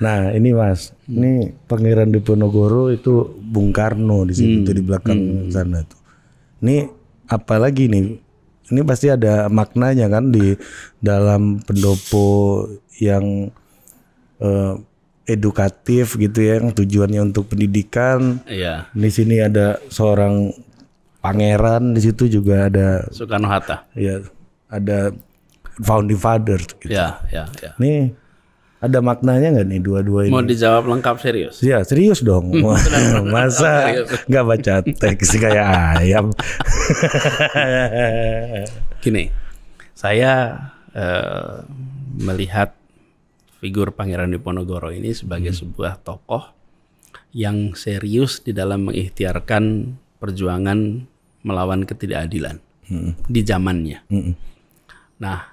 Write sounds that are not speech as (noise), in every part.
Nah ini mas, hmm. ini Pangeran Diponegoro itu Bung Karno di situ hmm. di belakang hmm. sana itu. Ini apalagi nih? Ini pasti ada maknanya kan di dalam pendopo yang eh, edukatif gitu ya, yang tujuannya untuk pendidikan. Iya. Di sini ada seorang pangeran, di situ juga ada Soekarno Hatta. Iya, ada founding father. Gitu. Iya. iya, iya. Nih ada maknanya nggak nih dua-dua ini? Mau dijawab lengkap serius? Iya serius dong. Hmm, (laughs) masa nggak baca teks kayak ayam. (laughs) Gini, saya uh, melihat figur Pangeran Diponegoro ini sebagai hmm. sebuah tokoh yang serius di dalam mengikhtiarkan perjuangan melawan ketidakadilan hmm. di zamannya. Hmm. Nah,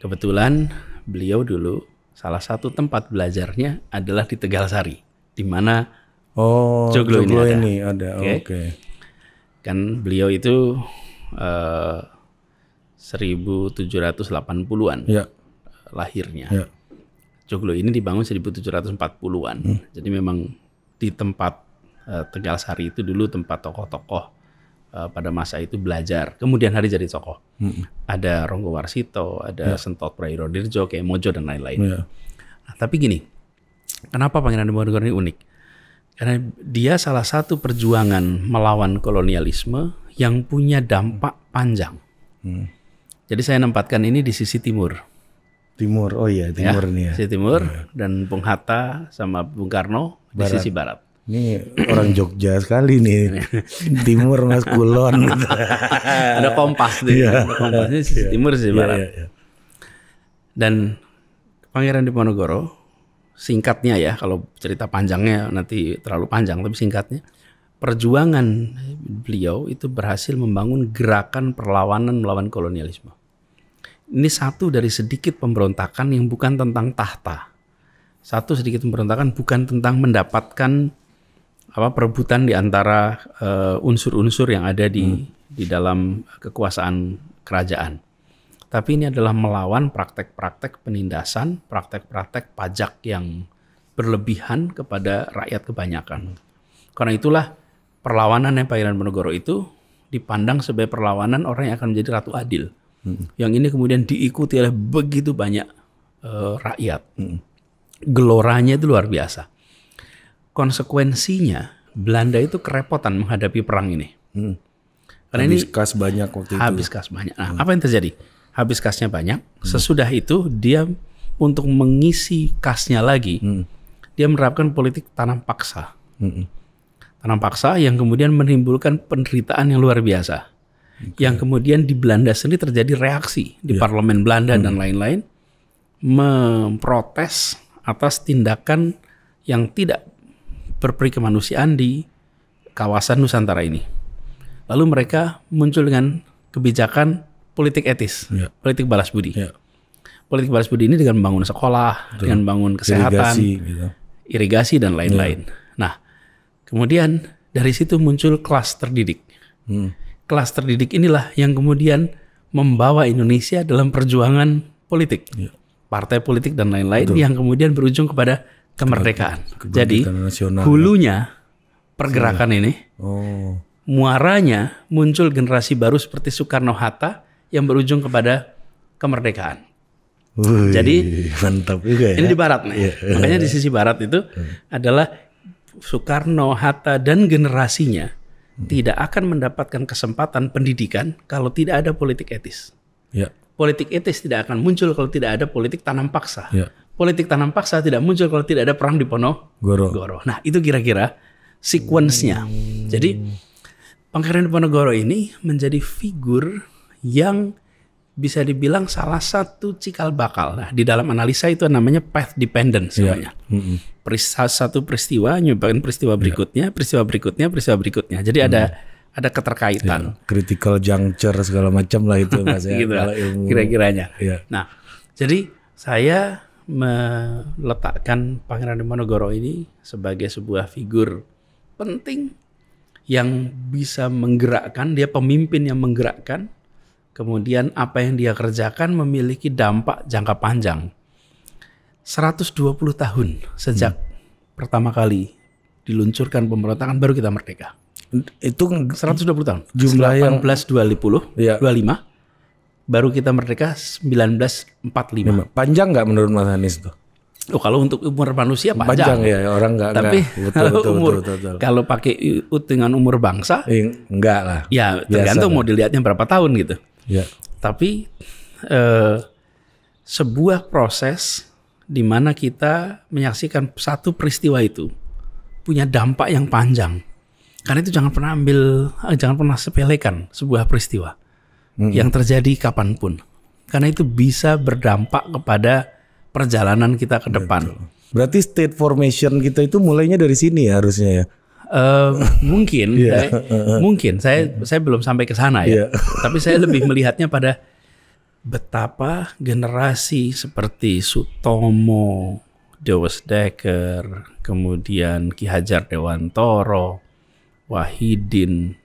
kebetulan beliau dulu salah satu tempat belajarnya adalah di Tegal Sari, di mana oh, Joglo, Joglo ini ada. Ini ada. Oke. Okay. Kan beliau itu eh, 1780-an ya. lahirnya. Ya. Joglo ini dibangun 1740-an. Hmm. Jadi memang di tempat uh, Tegal Sari itu dulu tempat tokoh-tokoh Eh, pada masa itu belajar. Kemudian hari jadi tokoh. Hmm. Ada Ronggo Warsito, ada yeah. Sentot Dirjo, kayak Mojo dan lain-lain. Yeah. Nah, tapi gini, kenapa Pangeran Diponegoro ini unik? Karena dia salah satu perjuangan melawan kolonialisme yang punya dampak panjang. Hmm. Jadi saya nempatkan ini di sisi timur. Timur, oh iya ya, timur ya, nih ya. Sisi timur oh, iya. dan Bung Hatta sama Bung Karno barat. di sisi barat. Ini orang Jogja sekali nih. (laughs) Timur Mas Kulon. (laughs) ada kompas deh. Yeah. Ada kompasnya yeah. timur sih yeah, Yeah, yeah. Dan Pangeran Diponegoro singkatnya ya kalau cerita panjangnya nanti terlalu panjang tapi singkatnya perjuangan beliau itu berhasil membangun gerakan perlawanan melawan kolonialisme. Ini satu dari sedikit pemberontakan yang bukan tentang tahta. Satu sedikit pemberontakan bukan tentang mendapatkan apa perebutan di antara eh, unsur-unsur uh, yang ada di hmm. di dalam kekuasaan kerajaan. Tapi ini adalah melawan praktek-praktek penindasan, praktek-praktek pajak yang berlebihan kepada rakyat kebanyakan. Karena itulah perlawanan yang Pangeran Ponegoro itu dipandang sebagai perlawanan orang yang akan menjadi ratu adil. Hmm. Yang ini kemudian diikuti oleh begitu banyak uh, rakyat. Hmm. Geloranya itu luar biasa konsekuensinya Belanda itu kerepotan menghadapi perang ini. Hmm. Karena habis ini kas banyak waktu habis itu. Habis kas banyak. Nah, hmm. apa yang terjadi? Habis kasnya banyak. Hmm. Sesudah itu dia untuk mengisi kasnya lagi, hmm. dia menerapkan politik tanam paksa. Hmm. Tanam paksa yang kemudian menimbulkan penderitaan yang luar biasa. Okay. Yang kemudian di Belanda sendiri terjadi reaksi di yeah. parlemen Belanda hmm. dan lain-lain memprotes atas tindakan yang tidak berperi kemanusiaan di kawasan Nusantara ini. Lalu mereka muncul dengan kebijakan politik etis, ya. politik balas budi. Ya. Politik balas budi ini dengan membangun sekolah, Betul. dengan membangun kesehatan, irigasi, gitu. irigasi dan lain-lain. Ya. Nah, kemudian dari situ muncul kelas terdidik. Hmm. Kelas terdidik inilah yang kemudian membawa Indonesia dalam perjuangan politik, ya. partai politik dan lain-lain yang kemudian berujung kepada kemerdekaan. Jadi hulunya pergerakan iya. ini. Oh. Muaranya muncul generasi baru seperti Soekarno Hatta yang berujung kepada kemerdekaan. Wui, Jadi mantap juga ya. Ini di barat nih. Yeah. Makanya di sisi barat itu hmm. adalah Soekarno Hatta dan generasinya hmm. tidak akan mendapatkan kesempatan pendidikan kalau tidak ada politik etis. Ya. Politik etis tidak akan muncul kalau tidak ada politik tanam paksa. Ya politik tanam paksa tidak muncul kalau tidak ada perang di Pono Goro. Nah, itu kira-kira sequence-nya. Hmm. Jadi Pangeran Diponegoro ini menjadi figur yang bisa dibilang salah satu cikal bakal. Nah, di dalam analisa itu namanya path dependent semuanya. Ya, yeah. Mm -hmm. satu peristiwa nyebabkan peristiwa ya. berikutnya, yeah. peristiwa berikutnya, peristiwa berikutnya. Jadi mm. ada ada keterkaitan. Yeah. Critical juncture segala macam lah itu mas ya. (laughs) gitu Kira-kiranya. Yeah. Nah, jadi saya meletakkan Pangeran Diponegoro ini sebagai sebuah figur penting yang bisa menggerakkan, dia pemimpin yang menggerakkan. Kemudian apa yang dia kerjakan memiliki dampak jangka panjang. 120 tahun sejak hmm. pertama kali diluncurkan pemberontakan baru kita merdeka. Itu 120 tahun. Jumlah 1820, yang Ya. 25 baru kita merdeka 1945. Panjang nggak menurut Mas Anies tuh? Oh, kalau untuk umur manusia panjang. Panjang ya, orang nggak. Tapi enggak. Betul, kalau betul, umur betul, betul, betul. kalau pakai dengan umur bangsa, enggak lah. Ya tergantung Biasa, mau dilihatnya berapa tahun gitu. Ya. Tapi eh, sebuah proses di mana kita menyaksikan satu peristiwa itu punya dampak yang panjang. Karena itu jangan pernah ambil, eh, jangan pernah sepelekan sebuah peristiwa hmm. yang terjadi kapanpun. Karena itu bisa berdampak kepada perjalanan kita ke depan. Berarti state formation kita itu mulainya dari sini ya harusnya ya. Uh, mungkin, (laughs) yeah. saya, mungkin saya saya belum sampai ke sana ya. Yeah. (laughs) Tapi saya lebih melihatnya pada betapa generasi seperti Sutomo, Dewes Dekker, kemudian Ki Hajar Dewantoro, Wahidin,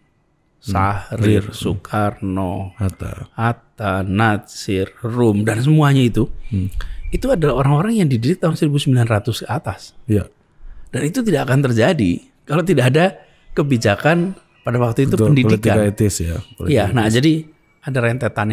Hmm. Sahrir, hmm. Soekarno, Hatta. Hatta, Natsir, Rum dan semuanya itu hmm. itu adalah orang-orang yang dididik tahun 1900 ke atas. Ya. Dan itu tidak akan terjadi kalau tidak ada kebijakan pada waktu itu Betul, pendidikan. Politika etis ya. Iya, nah jadi ada rentetan